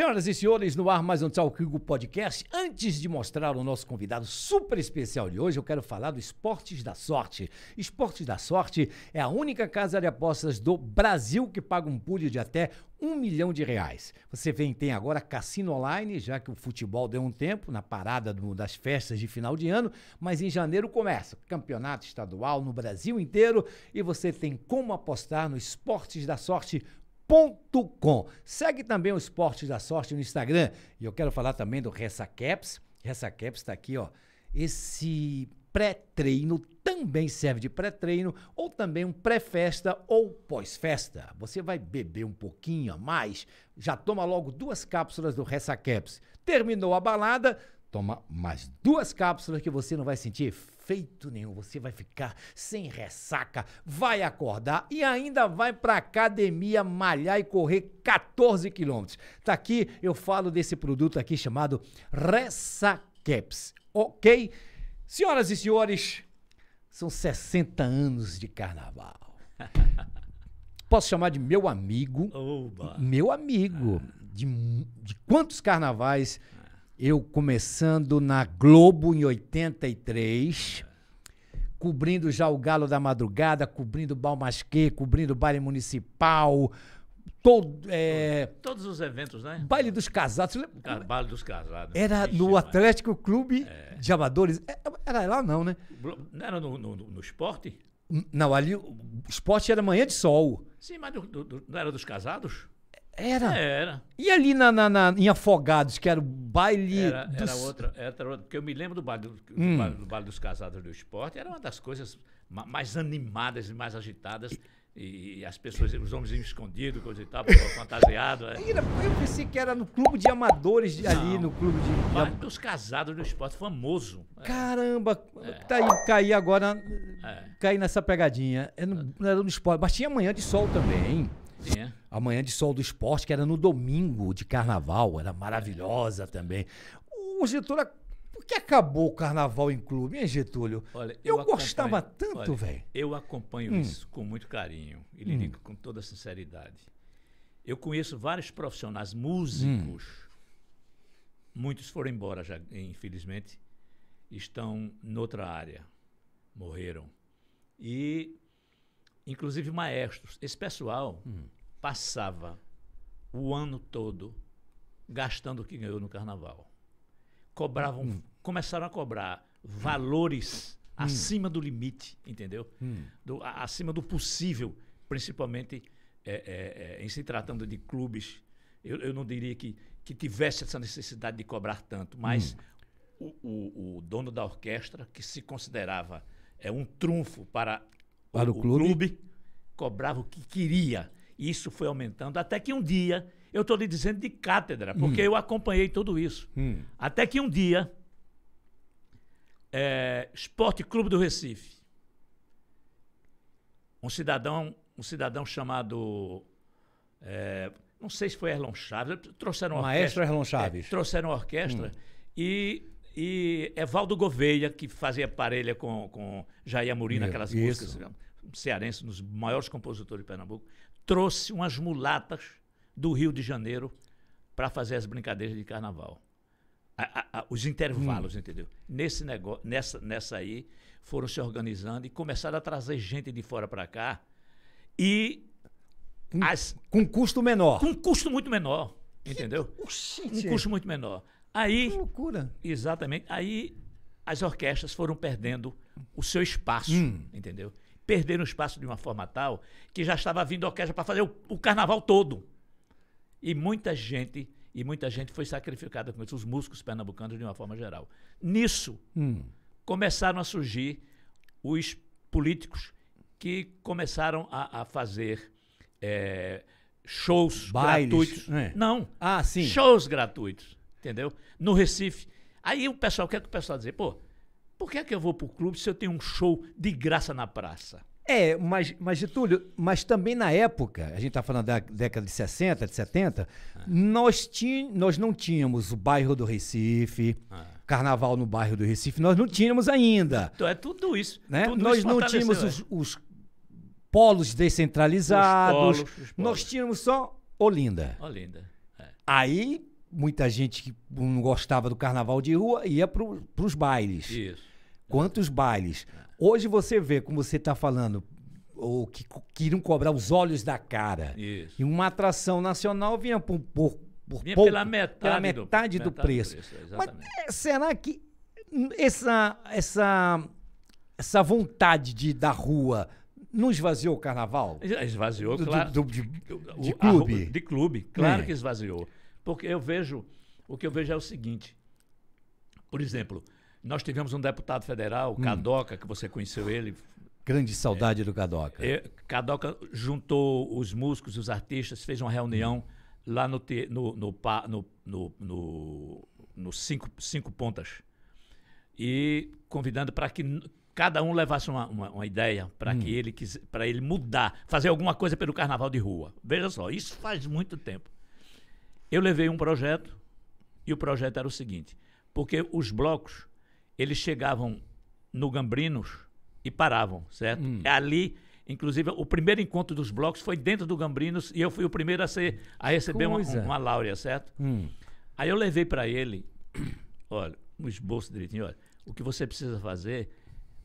Senhoras e senhores, no ar mais um Tsalquigo Podcast. Antes de mostrar o nosso convidado super especial de hoje, eu quero falar do Esportes da Sorte. Esportes da Sorte é a única casa de apostas do Brasil que paga um púlio de até um milhão de reais. Você vem, tem agora cassino online, já que o futebol deu um tempo na parada do, das festas de final de ano, mas em janeiro começa campeonato estadual no Brasil inteiro e você tem como apostar no Esportes da Sorte.com Segue também o Esporte da Sorte no Instagram. E eu quero falar também do Ressacaps. Ressacaps está aqui, ó. Esse pré-treino também serve de pré-treino ou também um pré-festa ou pós-festa. Você vai beber um pouquinho a mais, já toma logo duas cápsulas do Ressacaps. Terminou a balada, toma mais duas cápsulas que você não vai sentir efeito nenhum. Você vai ficar sem ressaca, vai acordar e ainda vai para academia malhar e correr 14 quilômetros. Tá aqui, eu falo desse produto aqui chamado Ressacaps, ok? Senhoras e senhores, são 60 anos de carnaval. Posso chamar de meu amigo? Oba. Meu amigo. Ah. De, de quantos carnavais eu começando na Globo em 83, cobrindo já o Galo da Madrugada, cobrindo o Balmasquê, cobrindo o baile municipal. Todo, é... Todos os eventos, né? Baile dos Casados. Ah, baile dos Casados. Era Ixi, no Atlético mas... Clube é. de Amadores. É, era lá, não, né? Não era no, no, no esporte? Não, ali o esporte era manhã de sol. Sim, mas do, do, não era dos casados? Era. É, era. E ali na, na, na, em Afogados, que era o baile. Era, dos... era outra, era outra. Porque eu me lembro do baile, do, hum. do, baile, dos Casados do Esporte, era uma das coisas mais animadas e mais agitadas. E, e as pessoas, os homens escondidos, coisa e tal, fantasiado. É. Era, eu pensei que era no clube de amadores de, ali, no clube de. Baile dos Casados do Esporte, famoso. É. Caramba, é. tá aí, caí tá agora, é. caí nessa pegadinha. Era é no, é. era no esporte, mas tinha manhã de sol também. Tinha a manhã de sol do esporte, que era no domingo de carnaval, era maravilhosa também. O Getúlio, por que acabou o carnaval em clube, hein, Getúlio? Olha, eu, eu gostava tanto, velho. Eu acompanho hum. isso com muito carinho e lhe hum. digo com toda sinceridade. Eu conheço vários profissionais músicos, hum. muitos foram embora já, infelizmente, estão noutra área, morreram. E, inclusive, maestros. Esse pessoal hum passava o ano todo gastando o que ganhou no carnaval. Cobravam, hum. começaram a cobrar valores hum. acima do limite, entendeu? Hum. Do, acima do possível, principalmente é, é, é, em se tratando de clubes. Eu, eu, não diria que, que tivesse essa necessidade de cobrar tanto, mas hum. o, o, o, dono da orquestra, que se considerava é, um trunfo para, para o, o clube, clube, cobrava o que queria isso foi aumentando até que um dia, eu estou lhe dizendo de cátedra, porque hum. eu acompanhei tudo isso. Hum. Até que um dia, é, Esporte Clube do Recife, um cidadão, um cidadão chamado é, não sei se foi Erlon Chaves, trouxeram uma Maestro orquestra. Maestro Erlon Chaves. É, trouxeram uma orquestra hum. e, e Evaldo Gouveia, que fazia parelha com, com Jair Amorim naquelas músicas, um cearense, um dos maiores compositores de Pernambuco, trouxe umas mulatas do Rio de Janeiro para fazer as brincadeiras de carnaval. A, a, a, os intervalos, hum. entendeu? Nesse negócio, nessa, nessa aí, foram se organizando e começaram a trazer gente de fora para cá e com, as, com custo menor. Com custo muito menor, entendeu? Que, Um custo muito menor. Aí, que loucura. Exatamente. Aí as orquestras foram perdendo o seu espaço, hum. entendeu? perderam o espaço de uma forma tal que já estava vindo orquestra para fazer o, o, carnaval todo. E muita gente e muita gente foi sacrificada com isso, os músicos pernambucanos de uma forma geral. Nisso hum. começaram a surgir os políticos que começaram a, a fazer é, shows Bailes, gratuitos. Né? Não. Ah, sim. Shows gratuitos, entendeu? No Recife. Aí o pessoal, o que é que o pessoal dizer? Pô, por que é que eu vou pro clube se eu tenho um show de graça na praça? É, mas, mas Getúlio, mas também na época, a gente está falando da década de 60, de 70, ah. nós, tính, nós não tínhamos o bairro do Recife, ah. carnaval no bairro do Recife, nós não tínhamos ainda. Então é tudo isso. Né? Tudo nós isso não tínhamos é. os, os, polos descentralizados, os polos, os polos. nós tínhamos só Olinda. Olinda. É. Aí muita gente que não gostava do carnaval de rua ia para os bailes. Isso. Quantos bailes. É. Hoje você vê como você está falando, ou que queriam cobrar os olhos da cara. Isso. E uma atração nacional vinha por, por, por vinha pouco, pela metade, pela metade do, do, metade do preço. Do preço Mas é, será que essa, essa, essa vontade de da rua não esvaziou o carnaval? Esvaziou, do, claro. Do, de, de, clube? A, de clube, claro é. que esvaziou. Porque eu vejo, o que eu vejo é o seguinte, por exemplo, nós tivemos um deputado federal, hum. Cadoca, que você conheceu ele. Grande é, saudade é, do Cadoca. É, Cadoca juntou os músicos, os artistas, fez uma reunião hum. lá no, no, no, no, no, no, no cinco, cinco Pontas. E convidando para que cada um levasse uma, uma, uma ideia para hum. que ele para ele mudar, fazer alguma coisa pelo carnaval de rua. Veja só, isso faz muito tempo. Eu levei um projeto e o projeto era o seguinte, porque os blocos eles chegavam no Gambrinos e paravam, certo? Hum. É ali, inclusive, o primeiro encontro dos blocos foi dentro do Gambrinos e eu fui o primeiro a, ser, a receber uma, uma, láurea, certo? Hum. Aí eu levei para ele, olha, um esboço direitinho, olha, o que você precisa fazer,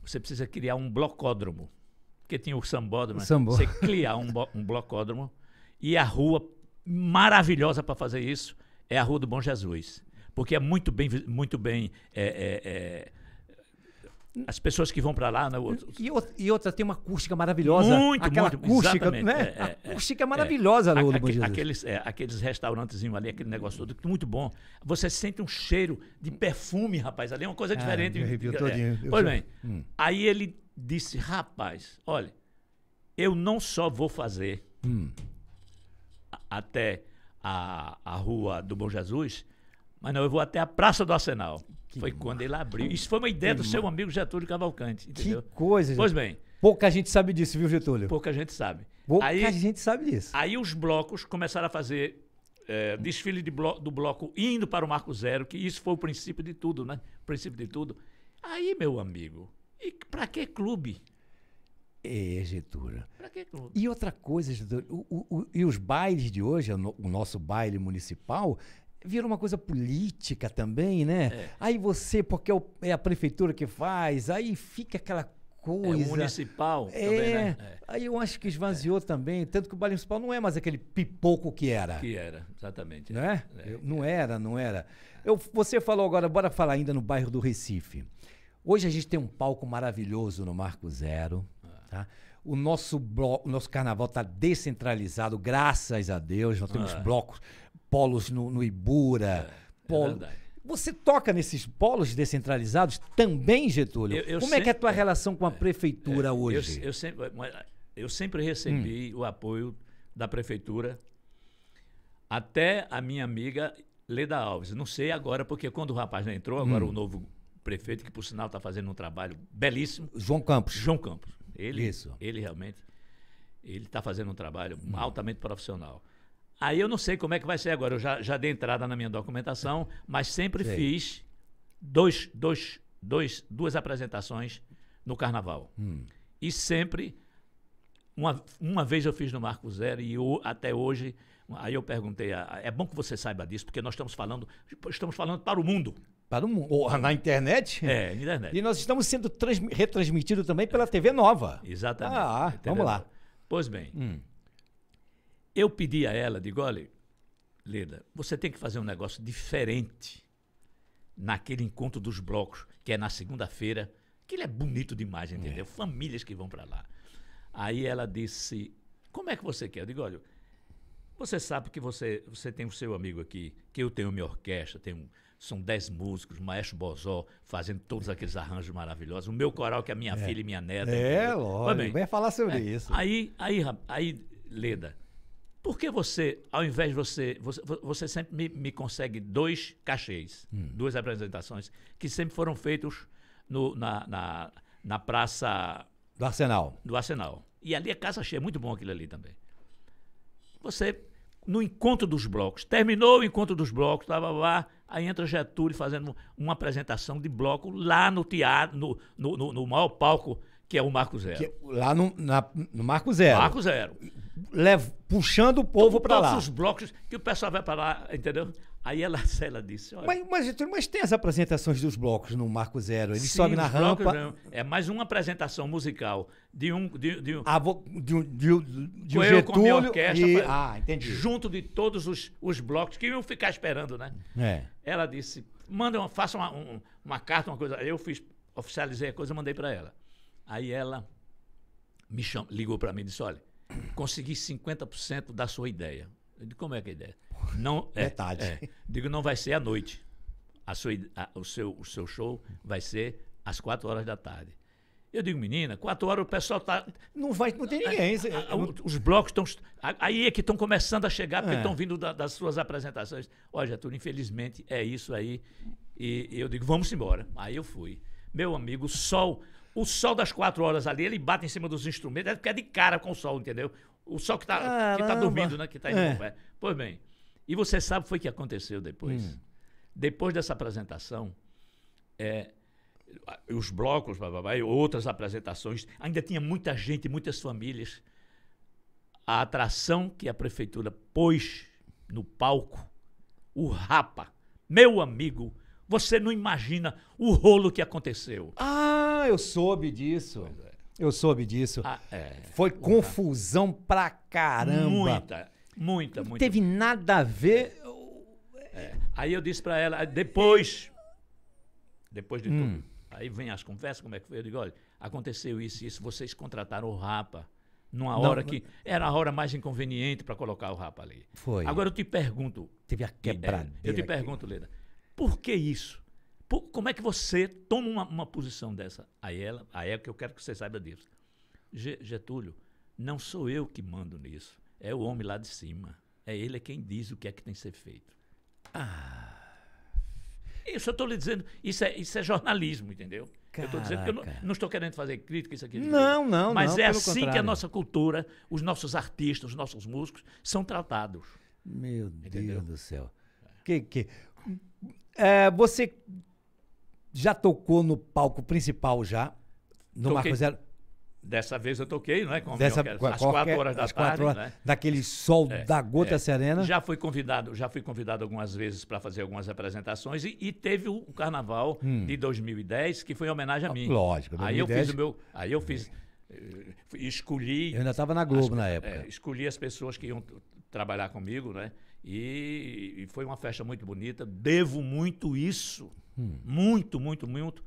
você precisa criar um blocódromo. Porque tinha o sambódromo, né? você criar um, um blocódromo e a rua maravilhosa para fazer isso é a Rua do Bom Jesus porque é muito bem, muito bem é, é, é, as pessoas que vão para lá. Né, outros... e, e, outra, tem uma acústica maravilhosa. Muito, aquela muito, acústica, né? É, é, é acústica maravilhosa no Bom Jesus. Aqueles, aqueles restaurantezinhos ali, aquele negócio todo, muito bom. Você sente um cheiro de perfume, rapaz, ali é uma coisa ah, diferente. Pois bem, hum. aí ele disse, rapaz, olha, eu não só vou fazer hum. até a, a rua do Bom Jesus, mas não, eu vou até a Praça do Arsenal. Que foi quando ele abriu. Isso foi uma ideia que do mar... seu amigo Getúlio Cavalcante, entendeu? Que coisa, gente. Pois bem. Pouca gente sabe disso, viu, Getúlio? Pouca gente sabe. Pouca aí, gente sabe disso. Aí os blocos começaram a fazer é, desfile de blo do bloco indo para o Marco Zero, que isso foi o princípio de tudo, né? O princípio de tudo. Aí, meu amigo, e para que clube? É, Getúlio. Pra que clube? E outra coisa, Getúlio, o, o, o, e os bailes de hoje, o nosso baile municipal, vira uma coisa política também, né? É. Aí você, porque é, é a prefeitura que faz, aí fica aquela coisa. É, municipal é, também, né? É. Aí eu acho que esvaziou é. também, tanto que o baile municipal não é mais aquele pipoco que era. Que era, exatamente. Não é? é eu, não era, não era. Eu, você falou agora, bora falar ainda no bairro do Recife. Hoje a gente tem um palco maravilhoso no Marco Zero, ah. tá? O nosso, bloco, o nosso carnaval está descentralizado, graças a Deus. Nós temos ah. É. blocos, polos no, no Ibura. É, é polo... é Você toca nesses polos descentralizados também, Getúlio? Eu, eu Como sempre, é que é a tua relação com a prefeitura hoje? Eu, eu, sempre, eu sempre recebi hum. o apoio da prefeitura, até a minha amiga Leda Alves. Não sei agora, porque quando o rapaz entrou, agora hum. o novo prefeito, que por sinal está fazendo um trabalho belíssimo. João Campos. João Campos. Ele, Isso. ele realmente ele está fazendo um trabalho hum. altamente profissional. Aí eu não sei como é que vai ser agora. Eu já, já dei entrada na minha documentação, mas sempre sei. fiz dois, dois, dois, duas apresentações no carnaval. Hum. E sempre. Uma, uma vez eu fiz no Marco Zero e eu, até hoje. Aí eu perguntei, é bom que você saiba disso, porque nós estamos falando, estamos falando para o mundo. Para o mundo, na internet? É, na internet. E nós estamos sendo retransmitidos também pela é. TV Nova. Exatamente. Ah, TV vamos lá. Pois bem, hum. eu pedi a ela, digo, olha, Leda, você tem que fazer um negócio diferente naquele encontro dos blocos, que é na segunda-feira, que ele é bonito demais, é. entendeu? É. Famílias que vão para lá. Aí ela disse, como é que você quer? Eu digo, olha, você sabe que você, você tem o seu amigo aqui, que eu tenho minha orquestra, tenho são dez músicos, o Maestro Bozó fazendo todos aqueles arranjos maravilhosos, o meu coral que é minha é. filha e minha neta. É, entendeu? lógico, vai falar sobre é. isso. Aí, aí, aí, Leda, por que você, ao invés de você, você, você sempre me, me, consegue dois cachês, hum. duas apresentações, que sempre foram feitos no, na, na, na praça... Do Arsenal. Do Arsenal. E ali a é casa cheia, muito bom aquilo ali também. Você no encontro dos blocos. Terminou o encontro dos blocos, blá, lá aí entra Getúlio fazendo uma apresentação de bloco lá no teatro, no, no, no, no maior palco, que é o Marco Zero. Que, é lá no, na, no Marco Zero. Marco Zero. Levo, puxando o povo para lá. Todos os blocos que o pessoal vai para lá, entendeu? Aí ela, ela disse, olha... Mas, mas, mas tem as apresentações dos blocos no Marco Zero, eles sim, sobem na rampa... Blocos, é mais uma apresentação musical de um... De, de um, ah, vou, de, um, de, de um eu de um minha orquestra, e... ah, entendi. Junto de todos os, os blocos que iam ficar esperando, né? É. Ela disse, manda uma, faça uma, um, uma carta, uma coisa... Eu fiz, oficializei a coisa e mandei para ela. Aí ela me cham... ligou para mim e disse, olha, consegui 50% da sua ideia. Eu digo, como é que é a ideia? Não, é, Metade. É. Digo, não vai ser à noite. A sua, a, o, seu, o seu show vai ser às quatro horas da tarde. Eu digo, menina, quatro horas o pessoal tá. Não vai, não tem ninguém. A, a, não... Os blocos estão. Aí é que estão começando a chegar, porque estão é. vindo da, das suas apresentações. Olha, Getúlio, infelizmente é isso aí. E, e eu digo, vamos embora. Aí eu fui. Meu amigo, sol. O sol das quatro horas ali, ele bate em cima dos instrumentos, é porque é de cara com o sol, entendeu? O sol que está que tá dormindo, né? Que está indo é. é. Pois bem, e você sabe foi que aconteceu depois. Hum. Depois dessa apresentação, é, os blocos, blá, blá, blá, outras apresentações, ainda tinha muita gente, muitas famílias. A atração que a prefeitura pôs no palco, o Rapa, meu amigo, você não imagina o rolo que aconteceu. Ah, eu soube disso. É. Eu soube disso. Ah, é. Foi confusão pra caramba. Muita, muita, muita. Não teve nada a ver. É. Aí eu disse pra ela, depois, depois de hum. tudo, aí vem as conversas, como é que foi? Eu digo, olha, aconteceu isso e isso, vocês contrataram o Rapa numa hora não, que era a hora mais inconveniente para colocar o rapa ali. Foi. Agora eu te pergunto. Teve a quebrada. É, eu te pergunto, Leda, por que isso? como é que você toma uma, uma posição dessa? Aí ela, aí é que eu quero que você saiba disso. Getúlio, não sou eu que mando nisso. É o homem lá de cima. É ele é quem diz o que é que tem que ser feito. Ah. Isso eu estou lhe dizendo, isso é, isso é jornalismo, entendeu? Caraca. Eu estou dizendo que eu não, não, estou querendo fazer crítica, isso aqui. É não, não, Mas não, é assim contrário. que a nossa cultura, os nossos artistas, os nossos músicos são tratados. Meu entendeu? Deus do céu. Que, que... É, você já tocou no palco principal já, no Toquei. Zero? Dessa vez eu toquei, não é? Com Dessa, às quatro horas da às tarde. Horas, né? Daquele sol é, da gota é. serena. Já fui convidado, já fui convidado algumas vezes para fazer algumas apresentações e, e teve o carnaval hum. de 2010, que foi em homenagem a mim. Lógico, 2010. Aí eu fiz o meu. Aí eu fiz. É. Eh, escolhi. Eu ainda estava na Globo as, na época. É, escolhi as pessoas que iam trabalhar comigo, né? E, e, foi uma festa muito bonita. Devo muito isso, hum. muito, muito, muito,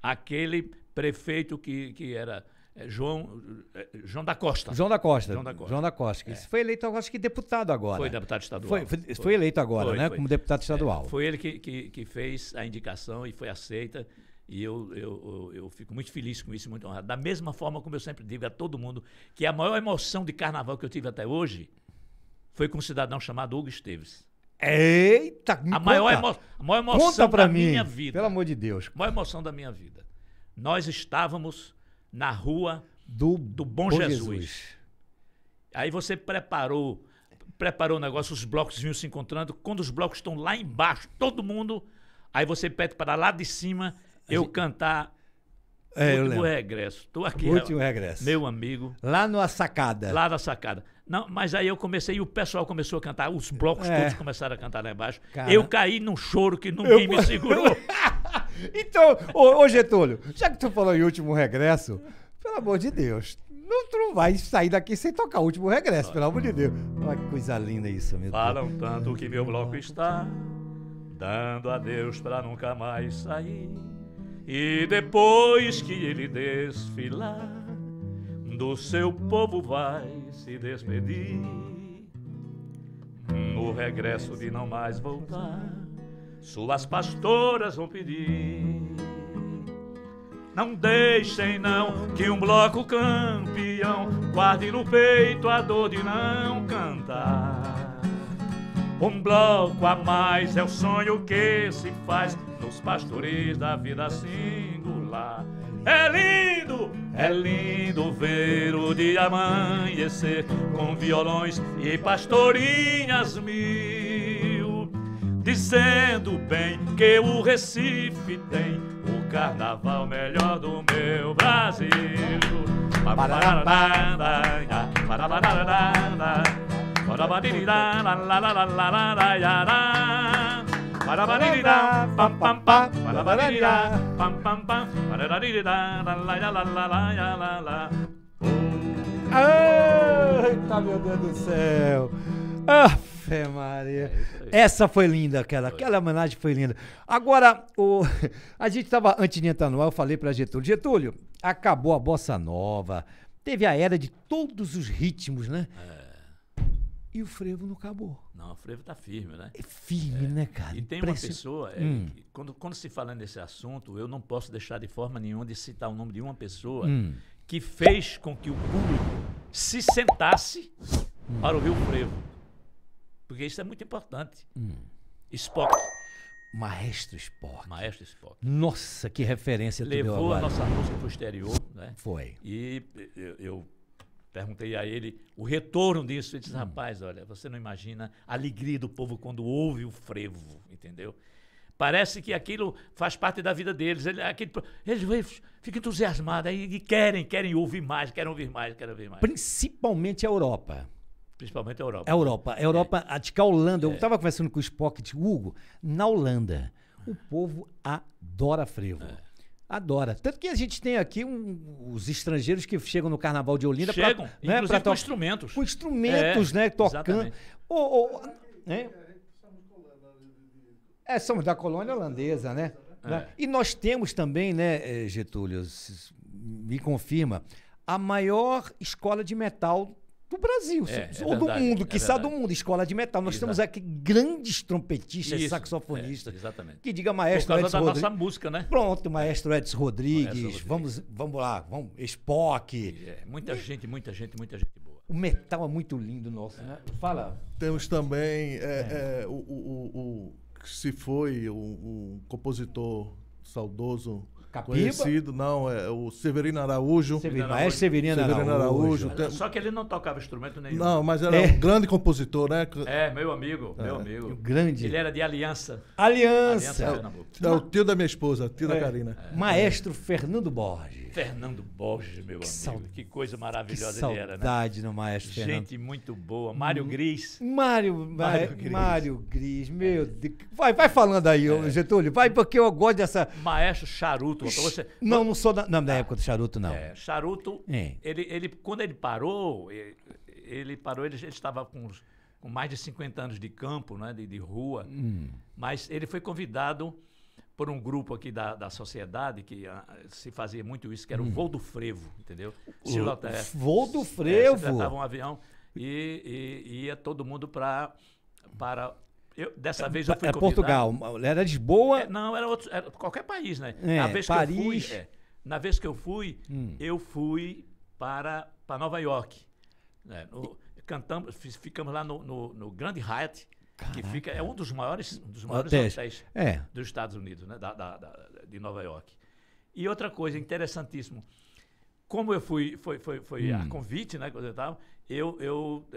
aquele prefeito que, que era é, João, é, João da Costa. João da Costa. João da Costa. João da Costa. É. Foi eleito, acho que deputado agora. Foi deputado estadual. Foi, foi, foi eleito agora, foi, né? Como deputado estadual. É, foi ele que, que, que, fez a indicação e foi aceita. E eu, eu, eu, eu, fico muito feliz com isso, muito honrado. Da mesma forma como eu sempre digo a todo mundo que a maior emoção de carnaval que eu tive até hoje foi com um cidadão chamado Hugo Esteves. Eita, me a, maior emo, a maior emoção conta pra da mim, minha vida. Pelo amor de Deus. A maior emoção da minha vida. Nós estávamos na rua do, do Bom, Bom Jesus. Jesus. Aí você preparou preparou o negócio, os blocos vinham se encontrando. Quando os blocos estão lá embaixo, todo mundo, aí você pede para lá de cima eu gente... cantar é, Último Regresso. Tô aqui. Último Regresso. Meu amigo. Lá na sacada. Lá na sacada. Não, mas aí eu comecei e o pessoal começou a cantar, os blocos é. todos começaram a cantar lá embaixo. Cara. Eu caí num choro que ninguém eu... me segurou. então, ô, ô Getúlio, já que tu falou em último regresso, pelo amor de Deus, não, tu não vai sair daqui sem tocar o último regresso, ah. pelo amor de Deus. Olha que coisa linda isso, meu Falam Deus. tanto que meu bloco está dando adeus pra nunca mais sair. E depois que ele desfilar do seu povo vai se despedir. No regresso de não mais voltar, suas pastoras vão pedir. Não deixem não que um bloco campeão guarde no peito a dor de não cantar. Um bloco a mais é o sonho que se faz nos pastores da vida singular. É lindo é lindo ver o dia amanhecer com violões e pastorinhas mil, dizendo bem que o Recife tem o carnaval melhor do meu Brasil. Eita, meu Deus do céu! Ah, fé Maria. É Essa foi linda, aquela, Aquela homenagem foi linda. Agora, o... a gente estava antes de entrar no ar, eu falei para Getúlio, Getúlio, acabou a bossa nova, teve a era de todos os ritmos, né? É. E o frevo não acabou. Não, o frevo está firme, né? É firme, é. né, cara? É, e tem uma pessoa, é, hum. quando, quando se fala nesse assunto, eu não posso deixar de forma nenhuma de citar o nome de uma pessoa hum. que fez com que o público se sentasse hum. para ouvir o frevo. Porque isso é muito importante. Hum. Spock. Maestro Spock. Maestro Spock. Nossa, que referência Levou tu Levou a nossa música posterior exterior, né? Foi. E eu, eu Perguntei a ele o retorno disso. Ele disse, hum. rapaz, olha, você não imagina a alegria do povo quando ouve o frevo, entendeu? Parece que aquilo faz parte da vida deles. Ele, aquele, eles ficam entusiasmados e querem, querem ouvir mais, querem ouvir mais, querem ouvir mais. Principalmente a Europa. Principalmente a Europa. A Europa. A Europa, é. a, a Holanda. É. Eu estava conversando com o Spock, de Hugo, na Holanda, o povo adora frevo. É. Adora. Tanto que a gente tem aqui um, os estrangeiros que chegam no Carnaval de Olinda. Chegam, né, pra, né, inclusive pra com instrumentos. Com instrumentos, é, né? Tocando. Oh, oh, né? É, somos da colônia holandesa, né? É. Né? E nós temos também, né, eh, Getúlio, me confirma, a maior escola de metal do Brasil, é, é ou é verdade, do mundo, é que está do mundo, escola de metal. Nós Exato. temos aqui grandes trompetistas, é, saxofonistas. exatamente. Que diga maestro Edson Rodrigues. nossa música, né? Pronto, maestro Edson Rodrigues. Maestro Rodrigues. Vamos, vamos lá, vamos, Spock. É, muita gente, muita gente, muita gente boa. O metal é muito lindo nosso, né? Fala. Temos também o, o, o, o, que se foi o compositor saudoso Capiba. Conhecido, não, é o Severino Araújo. Severino, Maestro é Severino, Severino Araújo. Araújo. Só que ele não tocava instrumento nenhum. Não, mas era é. um grande compositor, né? É, meu amigo, é. meu amigo. grande. Ele era de Aliança. Aliança. Aliança é, o, é o tio da minha esposa, tio da é. Karina. É. Maestro Fernando Borges. Fernando Borges, meu que amigo. que coisa maravilhosa que ele era, né? Saudade no Maestro Gente Fernando. Gente muito boa. Mário hum. Gris. Mário, Mário, Gris. Mário Gris, meu é. Deus. Vai, vai falando aí, é. Getúlio. Vai, porque eu gosto dessa. Maestro Charuto. Você... Não, não sou da, não, ah. época do Charuto, não. É, Charuto, é. Ele, ele, quando ele parou, ele parou, ele, ele estava com, com mais de 50 anos de campo, né, de, de rua, hum. mas ele foi convidado por um grupo aqui da, da sociedade que a, ah, se fazia muito isso, que era o hum. voo do frevo, entendeu? Se, o, é, voo do frevo? É, se um avião e, e, e ia todo mundo pra, para... Eu, dessa é, vez eu fui era é Portugal, era Lisboa? É, não, era, outro, era qualquer país, né? É, na vez Paris. Que eu fui, é, na vez que eu fui, hum. eu fui para, para Nova York. Né? No, cantamos, ficamos lá no, no, no Grande Hyatt, Caraca. que fica é um dos maiores, um dos maiores hotéis, hotéis é. dos Estados Unidos, né? Da, da, da, de Nova York. E outra coisa interessantíssimo, como eu fui, foi, foi, foi hum. a convite, né, quando eu tava, eu, eu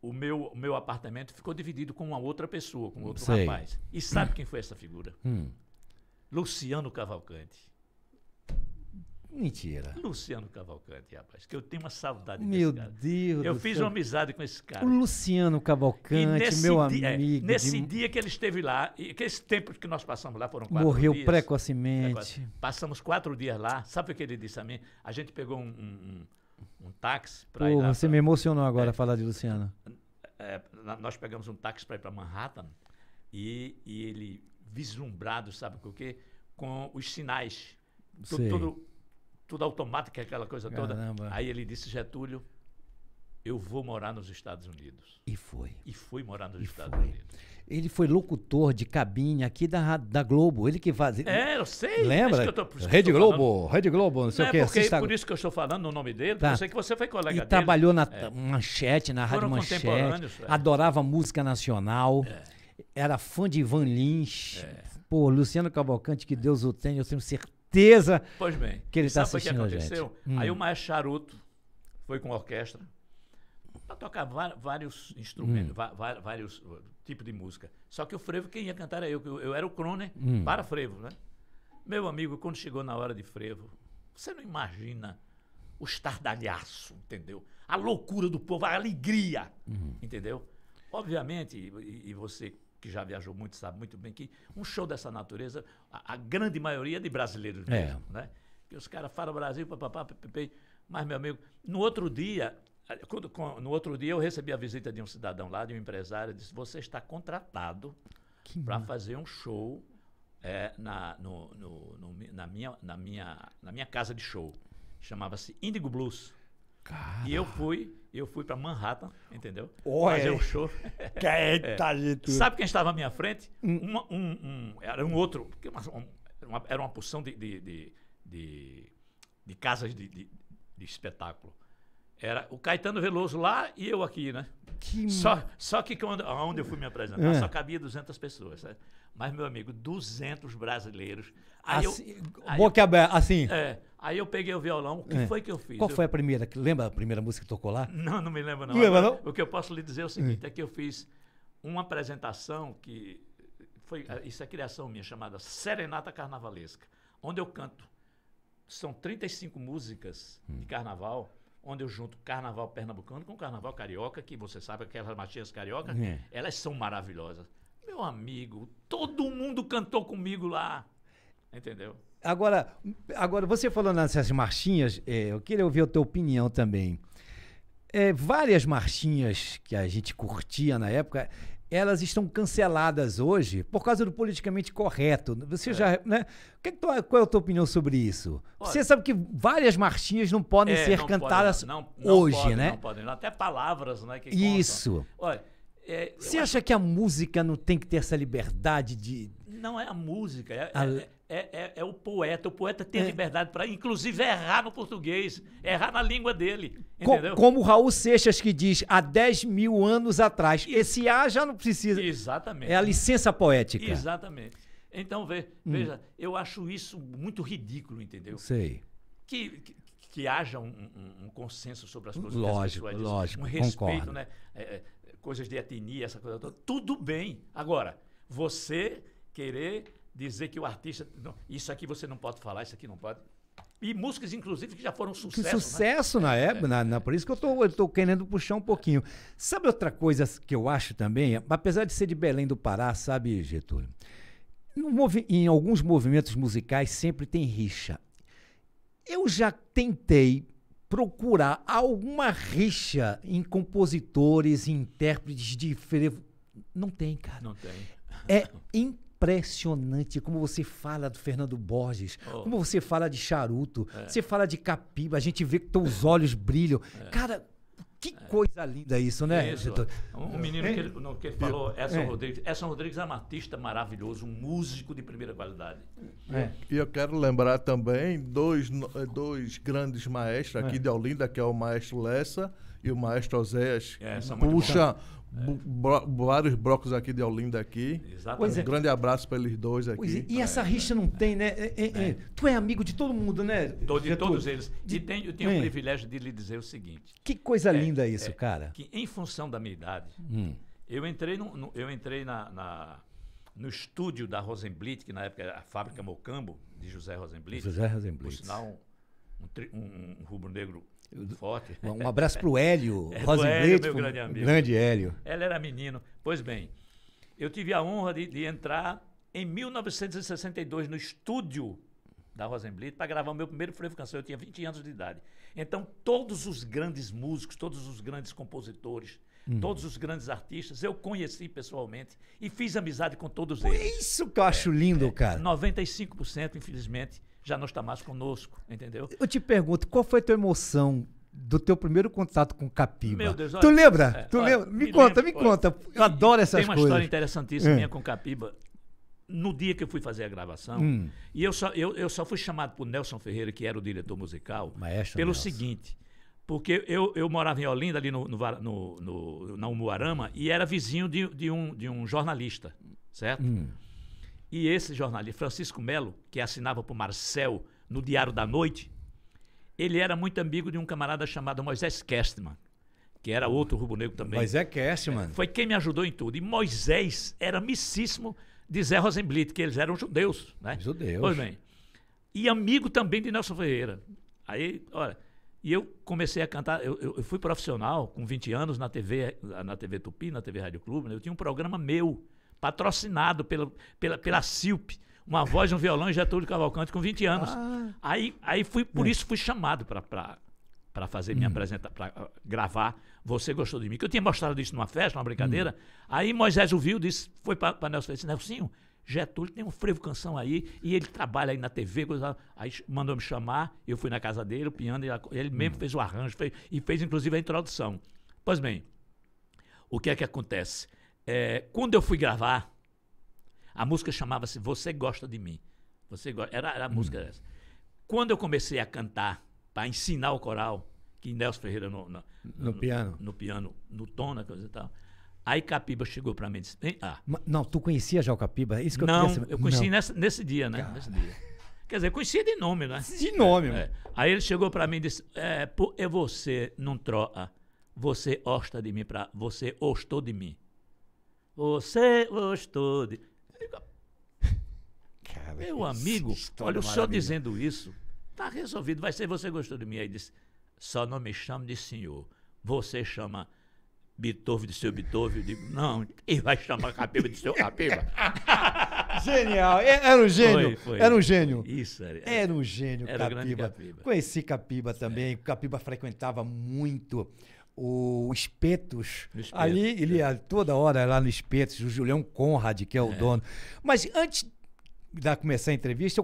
o meu, meu apartamento ficou dividido com uma outra pessoa, com outro Sei. rapaz. E sabe hum. quem foi essa figura? Hum. Luciano Cavalcante. Mentira. Luciano Cavalcante, rapaz, que eu tenho uma saudade meu desse cara. Deus Eu fiz céu. uma amizade com esse cara. O Luciano Cavalcante, meu é, amigo. É, nesse de... dia que ele esteve lá, e aqueles tempos que nós passamos lá foram quatro Morreu dias. Morreu precocemente. Passamos quatro dias lá. Sabe o que ele disse a mim? A gente pegou um, um, um, um táxi para ir lá. Você pra... me emocionou agora é, falar de Luciano. É, é nós pegamos um táxi para ir para Manhattan e, e ele vislumbrado, sabe com o quê? Com os sinais. tudo tudo automático, aquela coisa Caramba. toda. Aí ele disse, Getúlio, eu vou morar nos Estados Unidos. E foi. E foi morar nos e Estados foi. Unidos. Ele foi locutor de cabine aqui da, da Globo. Ele que fazia. É, eu sei. É Lembra? Eu tô, Rede Globo, falando. Rede Globo, não sei não o que. É porque, assista... Por isso que eu estou falando no nome dele, tá. eu sei que você foi colega e dele. trabalhou na é. Manchete, na Foram Rádio Manchete. É. Adorava música nacional. É. Era fã de Ivan Lins. É. Pô, Luciano Cavalcante, que Deus o tenha, eu tenho certeza certeza pois bem, que ele está assistindo que aconteceu? a gente. Hum. Aí hum. o Maestro Charuto foi com a orquestra para tocar vários instrumentos, hum. vários uh, tipos de música. Só que o frevo, quem ia cantar era eu. Eu era o crone hum. para frevo, né? Meu amigo, quando chegou na hora de frevo, você não imagina o estardalhaço, entendeu? A loucura do povo, a alegria, hum. entendeu? Obviamente, e, e você que já viajou muito, sabe muito bem que um show dessa natureza, a, a grande maioria é de brasileiros é. mesmo, é. né? Que os caras falam Brasil, papapá, pepe, mas meu amigo, no outro dia, quando, no outro dia eu recebi a visita de um cidadão lá, de um empresário, disse: "Você está contratado para fazer um show é, na, no, no, no, na, minha, na, minha, na minha casa de show. Chamava-se Indigo Blues. Cara. E eu fui eu fui para Manhattan, entendeu? Oi, Fazer um show. Que é. é. Sabe quem estava à minha frente? Hum. Uma, um, um, era um outro. Uma, era uma porção de, de, de, de, de casas de, de, de, espetáculo. Era o Caetano Veloso lá e eu aqui, né? Que... Só, só que quando, onde eu fui me apresentar, é. só cabia 200 pessoas. Sabe? Mas, meu amigo, 200 brasileiros. Aí assim, eu, aí boca eu, aberta, assim. É, Aí eu peguei o violão, o que é. foi que eu fiz? Qual eu... foi a primeira? Lembra a primeira música que tocou lá? Não, não me lembro não. não lembra não? O que eu posso lhe dizer é o seguinte, é, é que eu fiz uma apresentação que foi, tá. isso é criação minha, chamada Serenata Carnavalesca, onde eu canto. São 35 músicas hum. de carnaval, onde eu junto carnaval pernambucano com carnaval carioca, que você sabe, aquelas matinhas carioca, é. elas são maravilhosas. Meu amigo, todo mundo cantou comigo lá. Entendeu? Agora, agora você falando nessas marchinhas, é, eu queria ouvir a tua opinião também. É, várias marchinhas que a gente curtia na época, elas estão canceladas hoje por causa do politicamente correto. Você é. já, né? Que que tu, qual é a tua opinião sobre isso? Olha, você sabe que várias marchinhas não podem é, ser não cantadas não, não hoje, pode, né? Não podem, até palavras, né? isso. Olha, é, você acha acho... que a música não tem que ter essa liberdade de. Não é a música, é, a... é, é é, é, é, o poeta. O poeta tem é. liberdade para, inclusive, errar no português, errar na língua dele. Entendeu? Co como Raul Seixas que diz há 10 mil anos atrás. Esse A já não precisa. Exatamente. É a licença poética. Exatamente. Então, hum. veja, eu acho isso muito ridículo, entendeu? Sei. Que, que, que haja um, um, um, consenso sobre as coisas lógico, que as pessoas lógico, dizem, um respeito, concordo. né? É, é, coisas de etnia, essa coisa toda. Tudo bem. Agora, você querer dizer que o artista. Não, isso aqui você não pode falar, isso aqui não pode. E músicas, inclusive, que já foram sucesso. Que sucesso né? na época, na, na, por isso que eu tô, eu tô querendo puxar um pouquinho. Sabe outra coisa que eu acho também? Apesar de ser de Belém do Pará, sabe, Getúlio? em alguns movimentos musicais sempre tem rixa. Eu já tentei procurar alguma rixa em compositores, em intérpretes de. Não tem, cara. Não tem. É incrível impressionante como você fala do Fernando Borges, oh. como você fala de charuto, é. você fala de capiba, a gente vê que teus olhos brilham. É. Cara, que é. coisa linda isso, né? Isso. Um menino que ele, não, que ele é. falou, Edson é. Rodrigues. Edson Rodrigues é um artista maravilhoso, um músico de primeira qualidade. E eu quero lembrar também dois, eh, dois grandes maestros aqui de Olinda, que é o maestro Lessa e o maestro Oséias. É, puxa, é. vários blocos aqui de Olinda aqui. Exatamente. É. Um grande abraço para eles dois aqui. É, e essa rixa não tem, né? Tu é amigo de todo mundo, né? de todos eles. E tem, eu tenho o hum. privilégio de lhe dizer o seguinte. Que coisa linda isso, cara. Que em função da minha idade, hum. eu entrei, no, eu entrei na, no estúdio da Rosenblit, que na época era a fábrica Mocambo, de José Rosenblit. José Rosenblit. Por sinal, um, um rubro-negro Forte. Um abraço para o Hélio é, Rosenblit. meu grande amigo. Grande Hélio. Ela era menino. Pois bem, eu tive a honra de, de entrar em 1962 no estúdio da Rosenblit para gravar o meu primeiro frevo canção. Eu tinha 20 anos de idade. Então, todos os grandes músicos, todos os grandes compositores, Hum. Todos os grandes artistas eu conheci pessoalmente e fiz amizade com todos Por eles. Isso que eu acho é, lindo, é, cara. 95%, infelizmente, já não está mais conosco, entendeu? Eu te pergunto, qual foi a tua emoção do teu primeiro contato com o Capiba. Meu Deus, olha, tu lembra? É, tu olha, lembra? Me, me conta, lembro, me olha, conta. Eu adoro essas coisas. Tem uma coisas. história interessantíssima é. Hum. minha com o Capiba. No dia que eu fui fazer a gravação, hum. e eu só, eu, eu só fui chamado por Nelson Ferreira, que era o diretor musical, Maestro pelo Nelson. seguinte. Porque eu, eu morava em Olinda, ali no, no, no, no na Umuarama, e era vizinho de, de, um, de um jornalista, certo? Hum. E esse jornalista, Francisco Melo, que assinava para o Marcel no Diário da Noite, ele era muito amigo de um camarada chamado Moisés Kerstman, que era outro rubro-negro também. Moisés Kerstman. É, foi quem me ajudou em tudo. E Moisés era amicíssimo de Zé Rosenblit, que eles eram judeus. Né? Judeus. Pois bem. E amigo também de Nelson Ferreira. Aí, olha, e eu comecei a cantar, eu, eu, eu fui profissional com 20 anos na TV, na TV Tupi, na TV Rádio Clube, né? eu tinha um programa meu, patrocinado pela, pela, pela CILP, uma voz, um violão e Getúlio Cavalcante com 20 anos. Ah. Aí, aí fui, por é. isso fui chamado para para fazer minha hum. apresentação, para ah, gravar Você Gostou de Mim, que eu tinha mostrado isso numa festa, numa hum. brincadeira. Hum. Aí Moisés ouviu, disse, foi para Nelson e disse, Nelsinho, Getúlio tem um frevo canção aí e ele trabalha aí na TV. Coisa, aí mandou me chamar, eu fui na casa dele, o piano, ele, ele mesmo hum. fez o arranjo fez, e fez inclusive a introdução. Pois bem, o que é que acontece? É, quando eu fui gravar, a música chamava-se Você Gosta de Mim. Você Era, era a hum. música hum. Quando eu comecei a cantar, para ensinar o coral, que Nelson Ferreira no, no, no, no piano, no piano, no tom, na coisa e tal. Aí Capiba chegou para mim e disse: ah, Não, tu conhecia já o Capiba? É isso que não, eu, conhecia... eu conheci não. Nessa, nesse dia, né? Cara. Nesse dia. Quer dizer, conhecia de nome, né? De nome, é, é. Aí ele chegou para mim e disse: é, por, é você não troca, você gosta de mim, para você gostou de mim. Você gostou de. Cara, Meu amigo, tá olha o senhor dizendo isso. Tá resolvido. Vai ser você gostou de mim. Aí disse: só não me chame de senhor. Você chama. Beethoven de seu Beethoven, eu digo, não, e vai chamar Capiba de seu Capiba. Genial, é, era um gênio, foi, foi. era um gênio. Isso, era. Era um gênio, era Capiba. Capiba. Conheci Capiba também, é. Capiba frequentava muito o Espetos. Espeto, ali, é. ele ia é toda hora lá no Espetos, o Julião Conrad, que é o é. dono. Mas antes da começar a entrevista,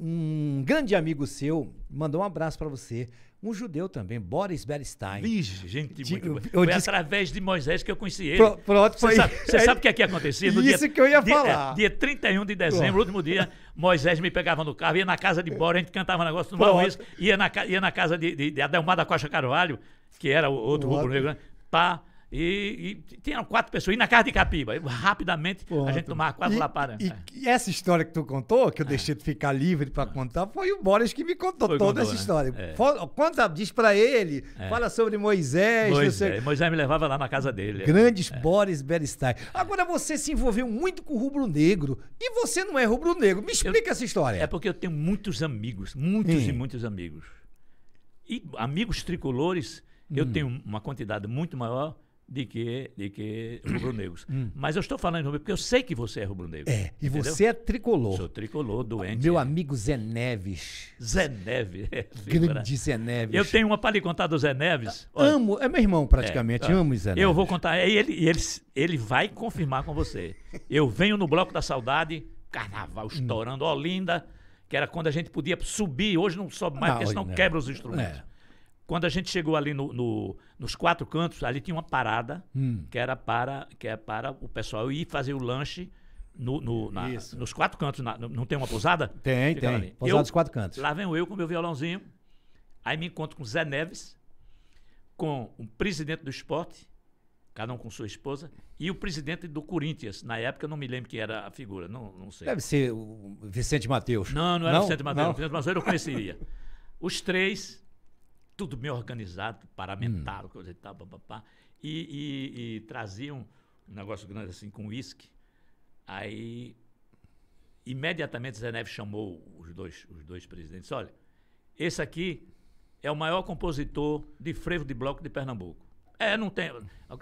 um grande amigo seu mandou um abraço para você. Um judeu também, Boris Bernstein. Vixe, gente, de, muito eu, eu Foi disse... através de Moisés que eu conheci ele. pronto, foi. Você sabe, o que aqui é acontecia? No Isso dia, que eu ia dia, falar. Dia, 31 de dezembro, pronto. último dia, Moisés me pegava no carro, ia na casa de Boris, a gente cantava um negócio no Maurício, ia na, ia na casa de, de, de Adelmar da Costa Carvalho, que era o outro rubro-negro, né? Pá, e, e tinham quatro pessoas. E na casa de Capiba, rapidamente Pronto. a gente tomava quatro laparas. E, e, essa história que tu contou, que eu é. deixei de ficar livre para contar, foi o Boris que me contou foi toda contou, essa né? história. É. Fala, conta, diz para ele, é. fala sobre Moisés. Moisés, Moisés me levava lá na casa dele. É. Grandes é. Boris Beristain. Agora você se envolveu muito com o rubro-negro e você não é rubro-negro. Me explica eu, essa história. É porque eu tenho muitos amigos, muitos Sim. e muitos amigos. E amigos tricolores Hum. Eu tenho uma quantidade muito maior de que, de que rubro-negros. Hum. Mas eu estou falando rubro porque eu sei que você é rubro-negro. É, e entendeu? você é tricolor. Sou tricolor, doente. Meu é. amigo Zé Neves. Zé Neves. É, Grande Zé Neves. Eu tenho uma para lhe contar do Zé Neves. Olha, amo, é meu irmão praticamente, é, amo Zé Neves. Eu vou contar, ele, ele, ele vai confirmar com você. Eu venho no Bloco da Saudade, carnaval estourando, hum. Olinda, que era quando a gente podia subir, hoje não sobe mais, não, porque senão não. quebra os instrumentos. É. Quando a gente chegou ali no, no, nos quatro cantos, ali tinha uma parada hum. que era para que é para o pessoal ir fazer o lanche no, no na, nos quatro cantos. Na, não tem uma pousada? Tem, Fica tem. Ali. Pousada dos quatro cantos. Lá venho eu com meu violãozinho. Aí me encontro com Zé Neves, com o presidente do esporte, cada um com sua esposa, e o presidente do Corinthians. Na época eu não me lembro quem era a figura, não, não sei. Deve ser o Vicente Mateus. Não, não era não? Vicente Mateus. Não? Vicente Mateus eu conheceria. Os três tudo bem organizado, paramentado, hum. coisa e tal, papapá. E, e, e traziam um negócio grande assim com uísque. Aí, imediatamente, Zé Neves chamou os dois, os dois presidentes. Olha, esse aqui é o maior compositor de frevo de bloco de Pernambuco. É, não tem...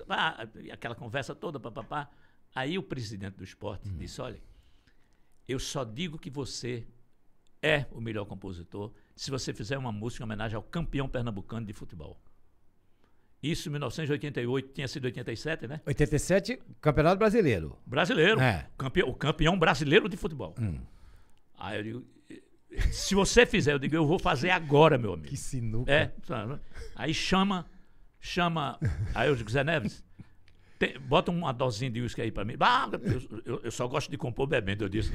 Ah, aquela conversa toda, papapá. Aí o presidente do esporte hum. disse, olha, eu só digo que você é o melhor compositor se você fizer uma música em homenagem ao campeão pernambucano de futebol. Isso em 1988, tinha sido 87, né? 87, Campeonato Brasileiro. Brasileiro. É. Campeão, o campeão brasileiro de futebol. Hum. Aí eu digo, se você fizer, eu digo, eu vou fazer agora, meu amigo. Que sinuca. É, aí chama, chama. Aí eu digo, Zé Neves, tem, bota uma dosinha de uísque aí pra mim. Ah, eu, eu, eu, só gosto de compor bebendo, eu disse.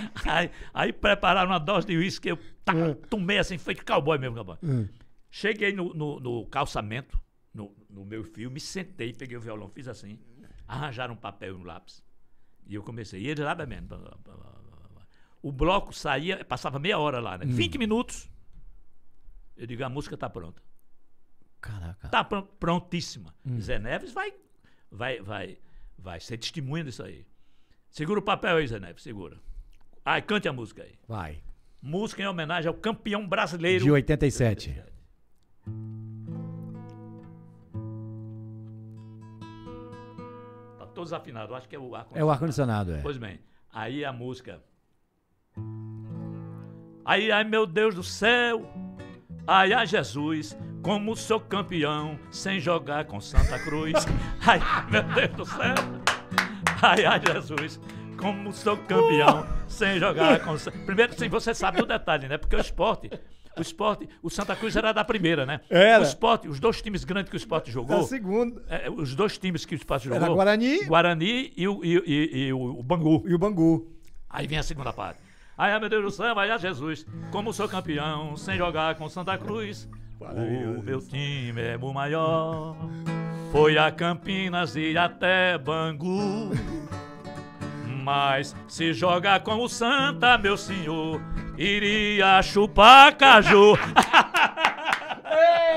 Aí, aí prepararam uma dose de uísque, eu tá, é. tomei assim, feito cowboy mesmo, cowboy. É. Cheguei no, no, no calçamento, no, no, meu filme, sentei, peguei o violão, fiz assim, arranjaram um papel e um lápis. E eu comecei. E eles lá bebendo. O bloco saía, passava meia hora lá, né? Hum. 20 minutos. Eu digo, a música tá pronta. Caraca. Tá pr prontíssima. Hum. Zé Neves vai, vai, vai, vai ser testemunha disso aí. Segura o papel aí, Zé Neves, segura. Ai, cante a música aí. Vai. Música em homenagem ao campeão brasileiro. De 87. De 87. Tá todo desafinado, acho que é o ar-condicionado. É o ar-condicionado, é. Pois bem, aí a música. Ai, ai, meu Deus do céu, ai, ai, Jesus, como sou campeão sem jogar com Santa Cruz. Ai, meu Deus do céu, ai, ai, Jesus, como sou campeão, sem jogar com. Primeiro, sim, você sabe o detalhe, né? Porque o esporte. O esporte, o Santa Cruz era da primeira, né? Era. O esporte, os dois times grandes que o esporte jogou. Da segunda. É, os dois times que o esporte jogou. Era Guarani. Guarani e o, e, e, e o Bangu. E o Bangu. Aí vem a segunda parte. Aí, ah, meu Deus do céu, vai a ah, Jesus, como sou campeão, sem jogar com Santa Cruz. O meu time é o maior. Foi a Campinas e até Bangu. Mas se jogar com o Santa, meu senhor, iria chupar caju.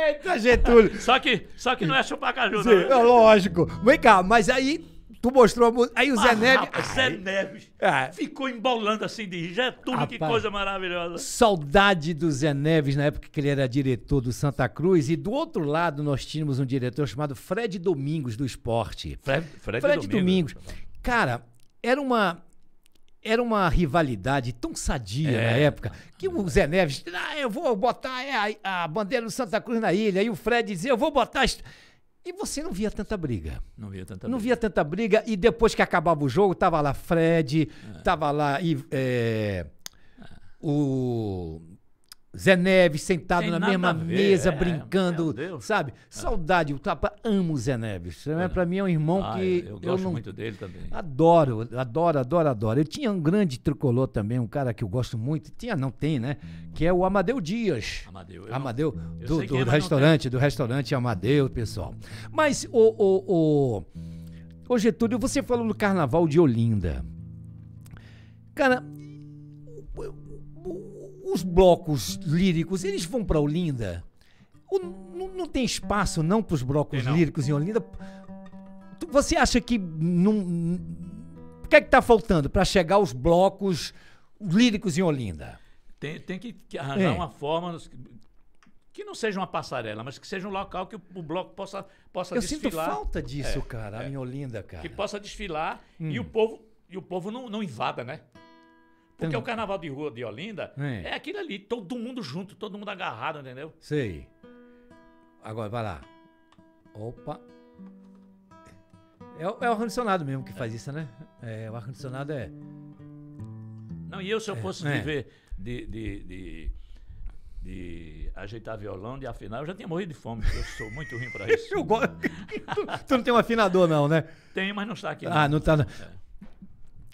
Eita, Getúlio! Só que, só que não é chupar caju, Sim, não. Né? Lógico. Vem cá, mas aí tu mostrou a música. Aí o ah, Zé Neves. Rapaz, Zé Neves é. ficou embolando assim de Getúlio, rapaz, que coisa maravilhosa. Saudade do Zé Neves na época que ele era diretor do Santa Cruz. E do outro lado nós tínhamos um diretor chamado Fred Domingos do Esporte. Fred, Fred, Fred Domingos. Domingos. Cara, era uma era uma rivalidade tão sadia é. na época que o Zé Neves, ah, eu vou botar é, a, a bandeira do Santa Cruz na ilha, e o Fred dizia, eu vou botar. E você não via tanta briga. Não via tanta Não briga. via tanta briga, e depois que acabava o jogo, tava lá Fred, é. tava lá e, é, é, o Zé Neves sentado na mesma mesa, é, brincando, sabe? É. Saudade, o Tapa, amo o Zé Neves. Né? É. Para mim é um irmão ah, que. Eu, eu gosto não... muito dele também. Adoro, adoro, adoro, adoro. Eu tinha um grande tricolor também, um cara que eu gosto muito. Tinha, não tem, né? Hum. Que é o Amadeu Dias. Amadeu. Eu Amadeu, não... do, do, do é, restaurante, do restaurante Amadeu, pessoal. Mas, o, o, o, Getúlio, você falou do carnaval de Olinda. Cara, os blocos líricos, eles vão para Olinda? O, não, não, tem espaço não para os blocos não. líricos em Olinda? Você acha que não... O que é que está faltando para chegar os blocos líricos em Olinda? Tem, tem que, que arranjar é. uma forma nos, que não seja uma passarela, mas que seja um local que o, bloco possa, possa Eu desfilar. Eu sinto falta disso, é, cara, é. em Olinda, cara. Que possa desfilar hum. e o povo, e o povo não, não invada, né? Porque então... o carnaval de rua de Olinda é. é aquilo ali, todo mundo junto, todo mundo agarrado, entendeu? Sei. Agora, vai lá. Opa. É, o, é o ar-condicionado mesmo que é. faz isso, né? É, o ar-condicionado é. Não, e eu se eu é. fosse é, viver de, de, de, de, ajeitar violão, de afinar, eu já tinha morrido de fome, eu sou muito ruim para isso. eu gosto. tu, tu, não tem um afinador, não, né? Tem, mas não está aqui. Ah, não está. Não. Tá, não. É.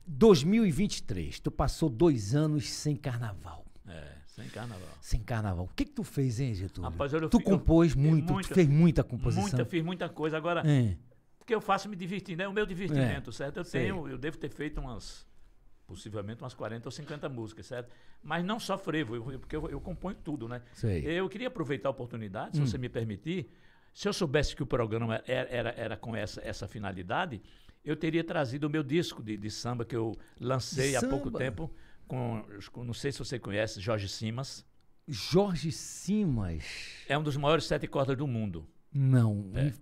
2023, tu passou dois anos sem carnaval. É, sem carnaval. Sem carnaval. O que, que tu fez, hein, Getúlio? Rapaz, olha, tu compôs muito, muita, tu fez muita composição. Muita, fiz muita coisa. Agora, é. o que eu faço me divertindo. É O meu divertimento, é. certo? Eu tenho, eu devo ter feito umas, possivelmente umas 40 ou 50 músicas, certo? Mas não só frevo, eu, porque eu, eu, componho tudo, né? Sei. Eu queria aproveitar a oportunidade, se hum. você me permitir, se eu soubesse que o programa era, era, era com essa, essa finalidade, eu teria trazido o meu disco de, de samba que eu lancei samba. há pouco tempo com, com, não sei se você conhece, Jorge Simas. Jorge Simas. É um dos maiores sete cordas do mundo. Não. É,